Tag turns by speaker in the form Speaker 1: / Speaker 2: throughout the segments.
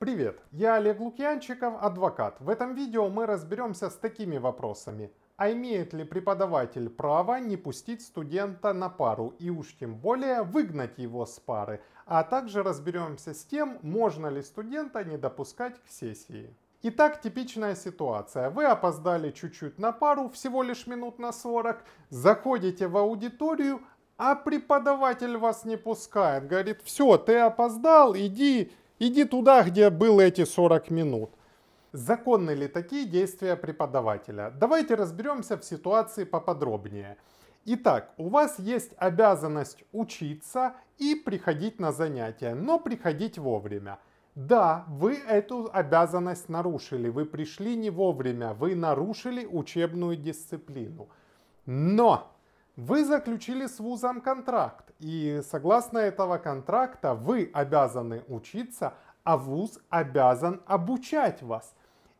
Speaker 1: Привет, я Олег Лукьянчиков, адвокат. В этом видео мы разберемся с такими вопросами. А имеет ли преподаватель право не пустить студента на пару и уж тем более выгнать его с пары? А также разберемся с тем, можно ли студента не допускать к сессии. Итак, типичная ситуация. Вы опоздали чуть-чуть на пару, всего лишь минут на 40, заходите в аудиторию, а преподаватель вас не пускает. Говорит, все, ты опоздал, иди Иди туда, где был эти 40 минут. Законны ли такие действия преподавателя? Давайте разберемся в ситуации поподробнее. Итак, у вас есть обязанность учиться и приходить на занятия, но приходить вовремя. Да, вы эту обязанность нарушили, вы пришли не вовремя, вы нарушили учебную дисциплину. Но вы заключили с вузом контракт, и согласно этого контракта вы обязаны учиться, а вуз обязан обучать вас.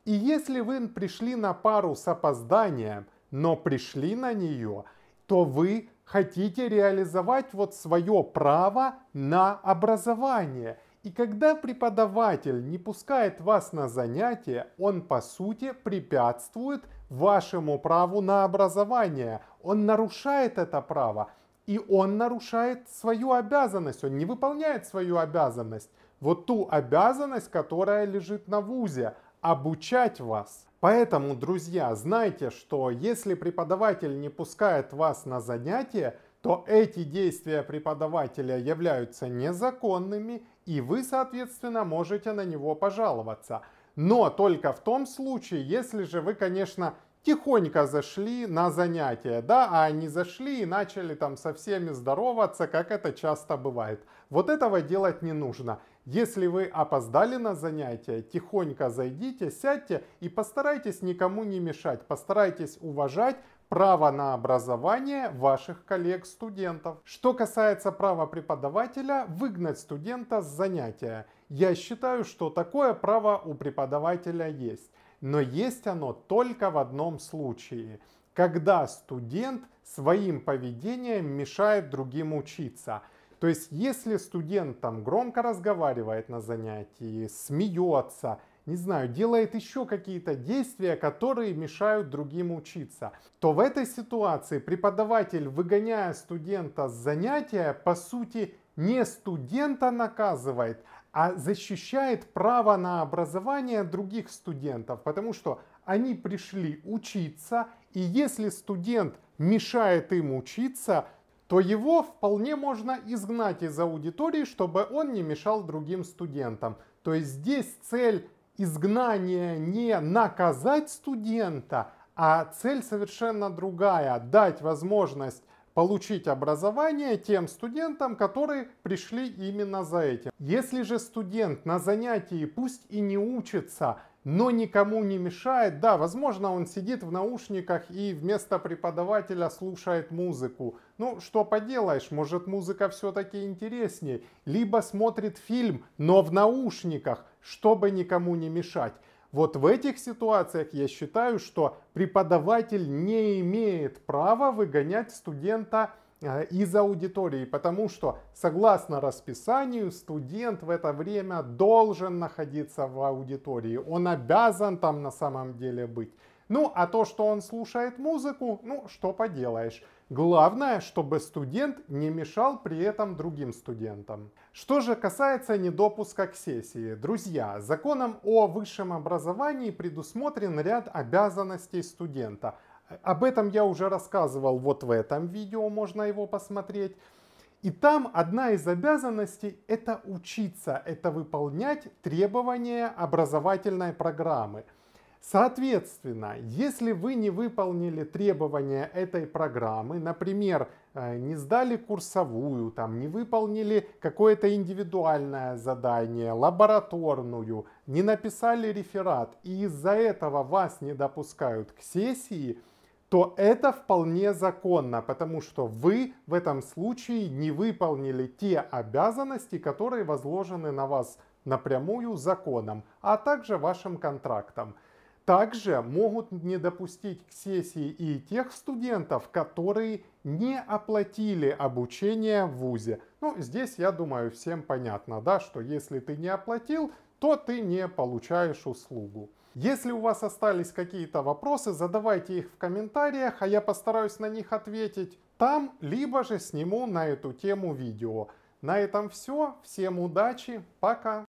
Speaker 1: И если вы пришли на пару с опозданием, но пришли на нее, то вы хотите реализовать вот свое право на образование – и когда преподаватель не пускает вас на занятия, он по сути препятствует вашему праву на образование. Он нарушает это право. И он нарушает свою обязанность, он не выполняет свою обязанность. Вот ту обязанность, которая лежит на ВУЗе, обучать вас. Поэтому, друзья, знайте, что если преподаватель не пускает вас на занятия, то эти действия преподавателя являются незаконными, и вы, соответственно, можете на него пожаловаться. Но только в том случае, если же вы, конечно, тихонько зашли на занятия, да, а они зашли и начали там со всеми здороваться, как это часто бывает. Вот этого делать не нужно. Если вы опоздали на занятия, тихонько зайдите, сядьте и постарайтесь никому не мешать, постарайтесь уважать право на образование ваших коллег-студентов. Что касается права преподавателя выгнать студента с занятия, я считаю, что такое право у преподавателя есть. Но есть оно только в одном случае, когда студент своим поведением мешает другим учиться. То есть, если студент там громко разговаривает на занятии, смеется, не знаю, делает еще какие-то действия, которые мешают другим учиться, то в этой ситуации преподаватель, выгоняя студента с занятия, по сути, не студента наказывает, а защищает право на образование других студентов, потому что они пришли учиться, и если студент мешает им учиться, то его вполне можно изгнать из аудитории, чтобы он не мешал другим студентам. То есть здесь цель изгнание не наказать студента, а цель совершенно другая – дать возможность получить образование тем студентам, которые пришли именно за этим. Если же студент на занятии пусть и не учится, но никому не мешает. Да, возможно, он сидит в наушниках и вместо преподавателя слушает музыку. Ну, что поделаешь, может, музыка все-таки интереснее. Либо смотрит фильм, но в наушниках, чтобы никому не мешать. Вот в этих ситуациях я считаю, что преподаватель не имеет права выгонять студента Э, из аудитории, потому что согласно расписанию студент в это время должен находиться в аудитории, он обязан там на самом деле быть. Ну, а то, что он слушает музыку, ну, что поделаешь. Главное, чтобы студент не мешал при этом другим студентам. Что же касается недопуска к сессии. Друзья, законом о высшем образовании предусмотрен ряд обязанностей студента – об этом я уже рассказывал вот в этом видео, можно его посмотреть. И там одна из обязанностей – это учиться, это выполнять требования образовательной программы. Соответственно, если вы не выполнили требования этой программы, например, э, не сдали курсовую, там, не выполнили какое-то индивидуальное задание, лабораторную, не написали реферат, и из-за этого вас не допускают к сессии – то это вполне законно, потому что вы в этом случае не выполнили те обязанности, которые возложены на вас напрямую законом, а также вашим контрактом. Также могут не допустить к сессии и тех студентов, которые не оплатили обучение в ВУЗе. Ну, здесь, я думаю, всем понятно, да, что если ты не оплатил, то ты не получаешь услугу. Если у вас остались какие-то вопросы, задавайте их в комментариях, а я постараюсь на них ответить там, либо же сниму на эту тему видео. На этом все. Всем удачи. Пока.